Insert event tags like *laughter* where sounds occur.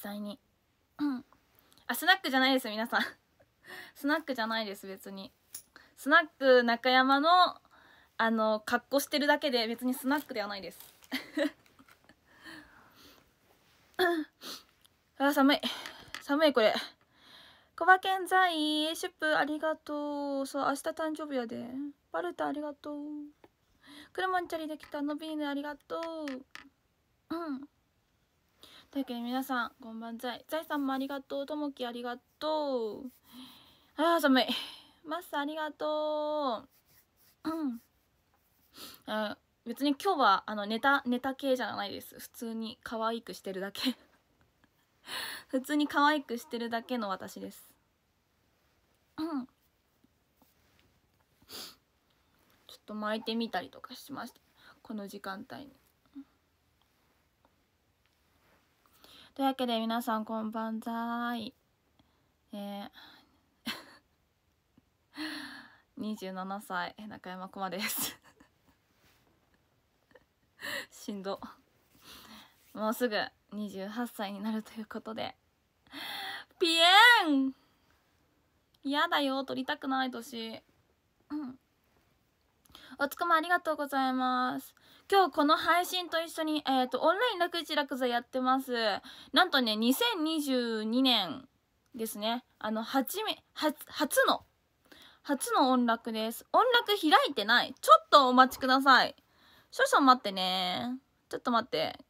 際にうんあスナックじゃないです皆さん *laughs* スナックじゃないです別にスナック中山のあの格好してるだけで別にスナックではないです *laughs* あ寒い寒いこれ小馬健在シュップありがとうそう明日誕生日やでバルタありがとうクにンチャリできたのびーヌありがとううんというわけで皆さん、こんばんざい。ざいさんもありがとう。ともきありがとう。ああ、寒い。マッサありがとう。う *coughs* ん。あ別に今日はあのネタ、ネタ系じゃないです。普通に可愛くしてるだけ *laughs* 普通に可愛くしてるだけの私です。うん。ちょっと巻いてみたりとかしました。この時間帯に。というわけで皆さんこんばんざい。えー27 *laughs* 歳中山駒です *laughs* しんどもうすぐ28歳になるということでピエン嫌だよ取りたくない年うんおつかまありがとうございます。今日この配信と一緒に、えっ、ー、と、オンライン楽一楽座やってます。なんとね、2022年ですね。あの、初め、初の、初の音楽です。音楽開いてない。ちょっとお待ちください。少々待ってね。ちょっと待って。